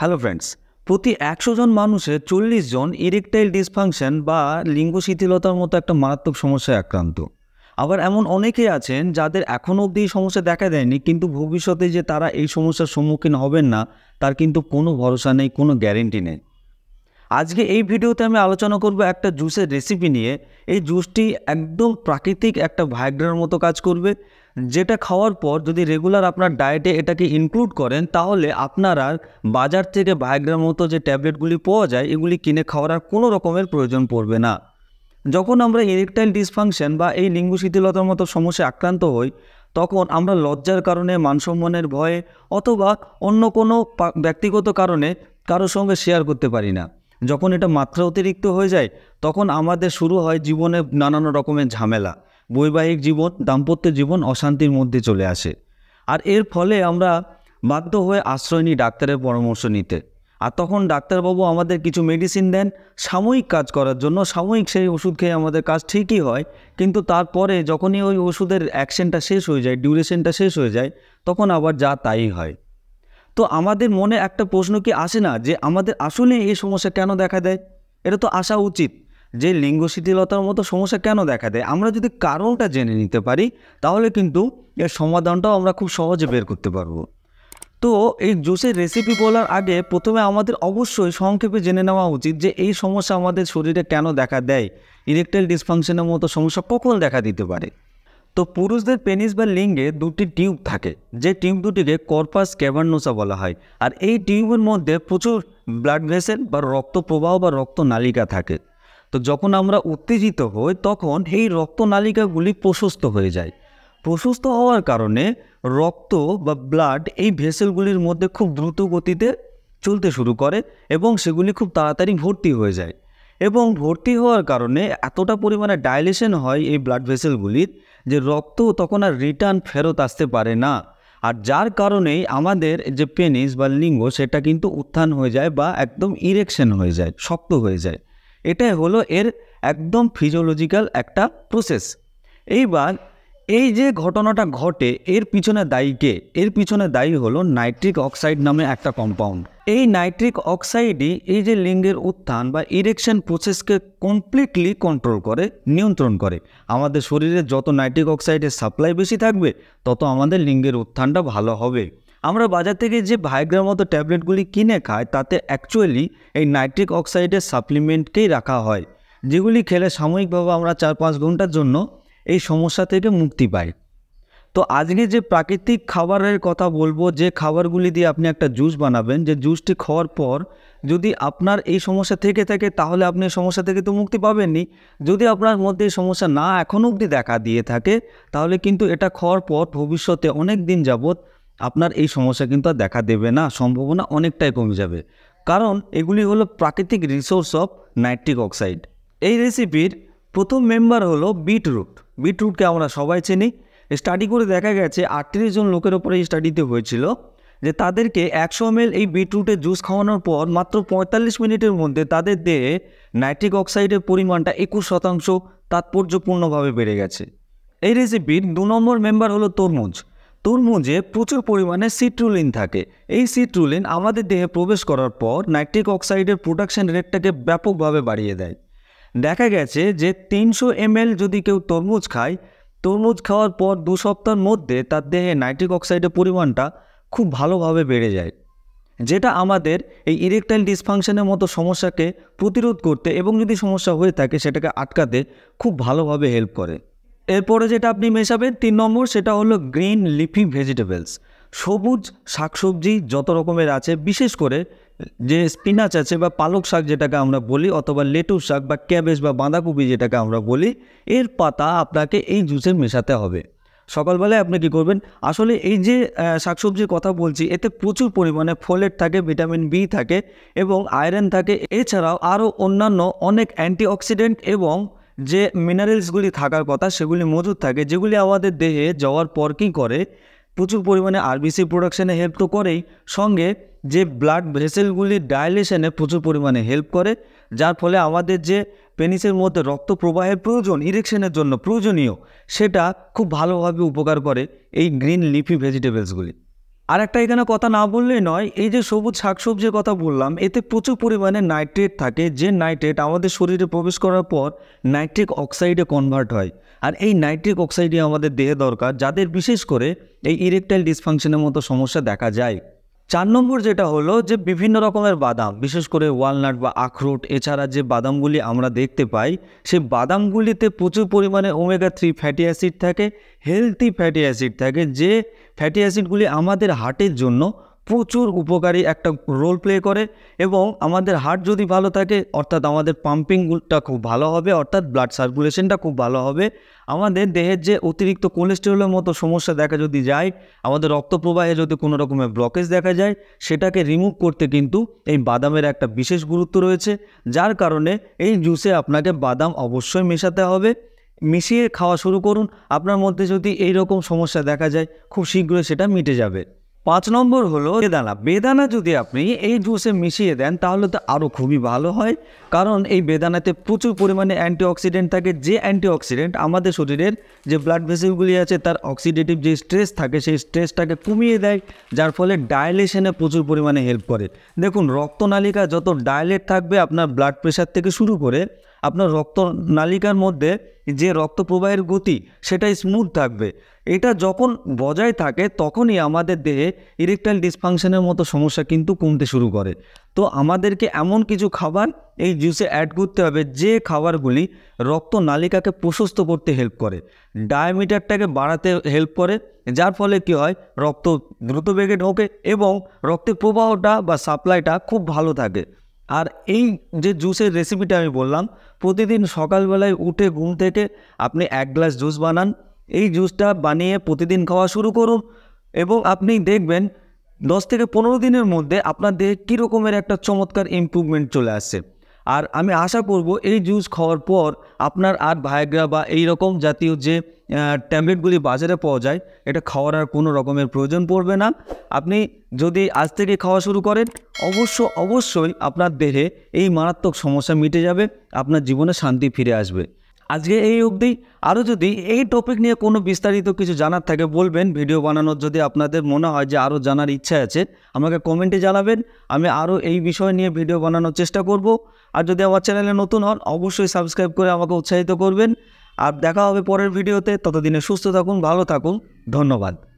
hello friends প্রতি একশো জন মানুষের চল্লিশ জন ইরেকটাইল ডিসফাংশন বা লিঙ্গ শিথিলতার মতো একটা মারাত্মক সমস্যায় আক্রান্ত আবার এমন অনেকেই আছেন যাদের এখনও অবধি এই সমস্যা দেখা দেয়নি কিন্তু ভবিষ্যতে যে তারা এই সমস্যার সম্মুখীন হবেন না তার কিন্তু কোনো ভরসা নেই কোনো গ্যারেন্টি নেই আজকে এই ভিডিওতে আমি আলোচনা করব একটা জুসের রেসিপি নিয়ে এই জুসটি একদম প্রাকৃতিক একটা ভাইগ্রার মতো কাজ করবে যেটা খাওয়ার পর যদি রেগুলার আপনার ডায়েটে এটাকে ইনক্লুড করেন তাহলে আপনার আর বাজার থেকে ভাইগ্রার মতো যে ট্যাবলেটগুলি পাওয়া যায় এগুলি কিনে খাওয়ার আর কোনো রকমের প্রয়োজন পড়বে না যখন আমরা ইলেকট্রাইল ডিসফাংশন বা এই লিঙ্গ শিথিলতার মতো সমস্যায় আক্রান্ত হই তখন আমরা লজ্জার কারণে মানসম্মানের ভয়ে অথবা অন্য কোনো ব্যক্তিগত কারণে কারোর সঙ্গে শেয়ার করতে পারি না যখন এটা মাত্রা অতিরিক্ত হয়ে যায় তখন আমাদের শুরু হয় জীবনে নানান রকমের ঝামেলা বৈবাহিক জীবন দাম্পত্য জীবন অশান্তির মধ্যে চলে আসে আর এর ফলে আমরা বাধ্য হয়ে আশ্রয় নিই ডাক্তারের পরামর্শ নিতে আর তখন ডাক্তারবাবু আমাদের কিছু মেডিসিন দেন সাময়িক কাজ করার জন্য সাময়িক সেই ওষুধ খেয়ে আমাদের কাজ ঠিকই হয় কিন্তু তারপরে যখনই ওই ওষুধের অ্যাকশনটা শেষ হয়ে যায় ডিউরেশনটা শেষ হয়ে যায় তখন আবার যা তাই হয় তো আমাদের মনে একটা প্রশ্ন কি আসে না যে আমাদের আসলে এই সমস্যা কেন দেখা দেয় এটা তো আসা উচিত যে লিঙ্গ শিথিলতার মতো সমস্যা কেন দেখা দেয় আমরা যদি কারণটা জেনে নিতে পারি তাহলে কিন্তু এর সমাধানটাও আমরা খুব সহজে বের করতে পারবো তো এই জুসের রেসিপি বলার আগে প্রথমে আমাদের অবশ্যই সংক্ষেপে জেনে নেওয়া উচিত যে এই সমস্যা আমাদের শরীরে কেন দেখা দেয় ইলেকট্রিক ডিসফাংশনের মতো সমস্যা কখন দেখা দিতে পারে তো পুরুষদের পেনিস বা লিঙ্গে দুটি টিউব থাকে যে টিউব দুটিকে কর্পাস ক্যাভার্নোসা বলা হয় আর এই টিউবের মধ্যে প্রচুর ব্লাড ভেসেল বা রক্ত প্রবাহ বা রক্ত নালিকা থাকে তো যখন আমরা উত্তেজিত হই তখন এই রক্ত নালিকাগুলি প্রশস্ত হয়ে যায় প্রশস্ত হওয়ার কারণে রক্ত বা ব্লাড এই ভেসেলগুলির মধ্যে খুব দ্রুত গতিতে চলতে শুরু করে এবং সেগুলি খুব তাড়াতাড়ি ভর্তি হয়ে যায় এবং ভর্তি হওয়ার কারণে এতটা পরিমাণে ডাইলেশন হয় এই ব্লাড ভেসেলগুলির যে রক্ত তখন আর রিটার্ন ফেরত আসতে পারে না আর যার কারণেই আমাদের যে পেনিস বা লিঙ্গ সেটা কিন্তু উত্থান হয়ে যায় বা একদম ইরেকশন হয়ে যায় শক্ত হয়ে যায় এটাই হলো এর একদম ফিজিওলজিক্যাল একটা প্রসেস এইবার এই যে ঘটনাটা ঘটে এর পিছনে দায়ী কে এর পিছনে দায়ী হলো নাইট্রিক অক্সাইড নামে একটা কম্পাউন্ড এই নাইট্রিক অক্সাইডই এই যে লিঙ্গের উত্থান বা ইরেকশন প্রসেসকে কমপ্লিটলি কন্ট্রোল করে নিয়ন্ত্রণ করে আমাদের শরীরে যত নাইট্রিক অক্সাইডের সাপ্লাই বেশি থাকবে তত আমাদের লিঙ্গের উত্থানটা ভালো হবে আমরা বাজার থেকে যে ভাইগ্রার মতো ট্যাবলেটগুলি কিনে খাই তাতে অ্যাকচুয়ালি এই নাইট্রিক অক্সাইডের সাপ্লিমেন্টকেই রাখা হয় যেগুলি খেলে সাময়িকভাবে আমরা চার পাঁচ ঘন্টার জন্য এই সমস্যা থেকে মুক্তি পায় তো আজকে যে প্রাকৃতিক খাবারের কথা বলবো যে খাবারগুলি দিয়ে আপনি একটা জুস বানাবেন যে জুসটি খাওয়ার পর যদি আপনার এই সমস্যা থেকে থাকে তাহলে আপনি এই সমস্যা থেকে তো মুক্তি পাবেননি যদি আপনার মধ্যে এই সমস্যা না এখনও অবধি দেখা দিয়ে থাকে তাহলে কিন্তু এটা খাওয়ার পর ভবিষ্যতে অনেক দিন যাবৎ আপনার এই সমস্যা কিন্তু আর দেখা দেবে না সম্ভাবনা অনেকটাই কমে যাবে কারণ এগুলি হলো প্রাকৃতিক রিসোর্স অফ নাইট্রিক অক্সাইড এই রেসিপির প্রথম মেম্বার হলো বিটরুট বিটরুটকে আমরা সবাই চিনি স্টাডি করে দেখা গেছে আটত্রিশ জন লোকের ওপরে এই স্টাডিতে হয়েছিল যে তাদেরকে একশো এম এই বিটরুটের জুস খাওয়ানোর পর মাত্র পঁয়তাল্লিশ মিনিটের মধ্যে তাদের দেহে নাইট্রিক অক্সাইডের পরিমাণটা একুশ শতাংশ তাৎপর্যপূর্ণভাবে বেড়ে গেছে এই রেসিপির দু নম্বর মেম্বার হলো তরমুজ তরমুজে প্রচুর পরিমাণে সিট্রুলিন থাকে এই সিট্রুলিন আমাদের দেহে প্রবেশ করার পর নাইট্রিক অক্সাইডের প্রোডাকশান রেটটাকে ব্যাপকভাবে বাড়িয়ে দেয় দেখা গেছে যে তিনশো এমএল যদি কেউ তরমুজ খায় তরমুজ খাওয়ার পর দু সপ্তাহের মধ্যে তার দেহে নাইট্রিক অক্সাইডের পরিমাণটা খুব ভালোভাবে বেড়ে যায় যেটা আমাদের এই ইরেকটাইল ডিসফাংশনের মতো সমস্যাকে প্রতিরোধ করতে এবং যদি সমস্যা হয়ে থাকে সেটাকে আটকাতে খুব ভালোভাবে হেল্প করে এরপরে যেটা আপনি মেশাবেন তিন নম্বর সেটা হলো গ্রিন লিফি ভেজিটেবলস সবুজ শাকসবজি যত রকমের আছে বিশেষ করে যে স্পিনাচ আছে বা পালক শাক যেটাকে আমরা বলি অথবা লেটু শাক বা ক্যাবেজ বা বাঁধাকপি যেটাকে আমরা বলি এর পাতা আপনাকে এই জুসে মেশাতে হবে সকালবেলায় আপনি কী করবেন আসলে এই যে শাকসবজির কথা বলছি এতে প্রচুর পরিমাণে ফোলেট থাকে ভিটামিন বি থাকে এবং আয়রন থাকে এছাড়াও আরও অন্যান্য অনেক অ্যান্টিঅক্সিডেন্ট এবং যে মিনারেলসগুলি থাকার কথা সেগুলি মজুদ থাকে যেগুলি আমাদের দেহে যাওয়ার পর কী করে প্রচুর পরিমাণে আরবিসি প্রোডাকশানে হেল্প তো করেই সঙ্গে যে ব্লাড ভেসেলগুলি ডায়ালেশনে প্রচুর পরিমাণে হেল্প করে যার ফলে আমাদের যে পেনিসের মধ্যে রক্ত প্রবাহের প্রয়োজন ইরেকশনের জন্য প্রয়োজনীয় সেটা খুব ভালোভাবে উপকার করে এই গ্রিন লিফি ভেজিটেবলসগুলি আর একটা এখানে কথা না বললেই নয় এই যে সবুজ শাকসবজির কথা বললাম এতে প্রচুর পরিমাণে নাইট্রেট থাকে যে নাইট্রেট আমাদের শরীরে প্রবেশ করার পর নাইট্রিক অক্সাইডে কনভার্ট হয় আর এই নাইট্রিক অক্সাইডই আমাদের দেহে দরকার যাদের বিশেষ করে এই ইরেকটাইল ডিসফাংশনের মতো সমস্যা দেখা যায় চার নম্বর যেটা হলো যে বিভিন্ন রকমের বাদাম বিশেষ করে ওয়ালনাট বা আখরোট এছাড়া যে বাদামগুলি আমরা দেখতে পাই সেই বাদামগুলিতে প্রচুর পরিমাণে ওমেগা থ্রি ফ্যাটি অ্যাসিড থাকে হেলদি ফ্যাটি অ্যাসিড থাকে যে ফ্যাটি অ্যাসিডগুলি আমাদের হার্টের জন্য প্রচুর উপকারী একটা রোল প্লে করে এবং আমাদের হার্ট যদি ভালো থাকে অর্থাৎ আমাদের পাম্পিংটা খুব ভালো হবে অর্থাৎ ব্লাড সার্কুলেশনটা খুব ভালো হবে আমাদের দেহের যে অতিরিক্ত কোলেস্টেরলের মতো সমস্যা দেখা যদি যায় আমাদের রক্ত প্রবাহে যদি কোনো রকমের ব্লকেজ দেখা যায় সেটাকে রিমুভ করতে কিন্তু এই বাদামের একটা বিশেষ গুরুত্ব রয়েছে যার কারণে এই জুসে আপনাকে বাদাম অবশ্যই মেশাতে হবে মিশিয়ে খাওয়া শুরু করুন আপনার মধ্যে যদি এই রকম সমস্যা দেখা যায় খুব শীঘ্রই সেটা মিটে যাবে পাঁচ নম্বর হলো বেদানা বেদানা যদি আপনি এই জুসে মিশিয়ে দেন তাহলে তো আরও খুবই ভালো হয় কারণ এই বেদানাতে প্রচুর পরিমাণে অ্যান্টিঅক্সিডেন্ট থাকে যে অ্যান্টিঅক্সিডেন্ট আমাদের শরীরের যে ব্লাড ভেসেলগুলি আছে তার অক্সিডেটিভ যে স্ট্রেস থাকে সেই স্ট্রেসটাকে কমিয়ে দেয় যার ফলে ডায়ালেশনে প্রচুর পরিমাণে হেল্প করে দেখুন রক্তনালিকা যত ডায়ালেট থাকবে আপনার ব্লাড প্রেশার থেকে শুরু করে আপনার রক্তনালিকার মধ্যে যে রক্ত প্রবাহের গতি সেটাই স্মুথ থাকবে এটা যখন বজায় থাকে তখনই আমাদের দেহে ইরেকটাইল ডিসফাংশনের মতো সমস্যা কিন্তু কমতে শুরু করে তো আমাদেরকে এমন কিছু খাবার এই জুসে অ্যাড করতে হবে যে খাবারগুলি রক্ত নালিকাকে প্রশস্ত করতে হেল্প করে ডায়ামিটারটাকে বাড়াতে হেল্প করে যার ফলে কি হয় রক্ত দ্রুত বেগে ঢোকে এবং রক্তের প্রবাহটা বা সাপ্লাইটা খুব ভালো থাকে আর এই যে জুসের রেসিপিটা আমি বললাম প্রতিদিন সকালবেলায় উঠে ঘুম থেকে আপনি এক গ্লাস জুস বানান এই জুসটা বানিয়ে প্রতিদিন খাওয়া শুরু করুন এবং আপনি দেখবেন দশ থেকে পনেরো দিনের মধ্যে আপনার দেহে কী রকমের একটা চমৎকার ইম্প্রুভমেন্ট চলে আসছে আর আমি আশা করব এই জুস খাওয়ার পর আপনার আর ভায়াগ্রা বা এই রকম জাতীয় যে ট্যাবলেটগুলি বাজারে পাওয়া যায় এটা খাওয়ার আর কোনো রকমের প্রয়োজন পড়বে না আপনি যদি আজ থেকে খাওয়া শুরু করেন অবশ্য অবশ্যই আপনার দেহে এই মারাত্মক সমস্যা মিটে যাবে আপনার জীবনে শান্তি ফিরে আসবে আজকে এই অবধি আরও যদি এই টপিক নিয়ে কোনো বিস্তারিত কিছু জানার থাকে বলবেন ভিডিও বানানোর যদি আপনাদের মনে হয় যে আরও জানার ইচ্ছা আছে আমাকে কমেন্টে জানাবেন আমি আরও এই বিষয় নিয়ে ভিডিও বানানোর চেষ্টা করব আর যদি আমার চ্যানেলে নতুন হন অবশ্যই সাবস্ক্রাইব করে আমাকে উৎসাহিত করবেন আর দেখা হবে পরের ভিডিওতে ততদিনে সুস্থ থাকুন ভালো থাকুন ধন্যবাদ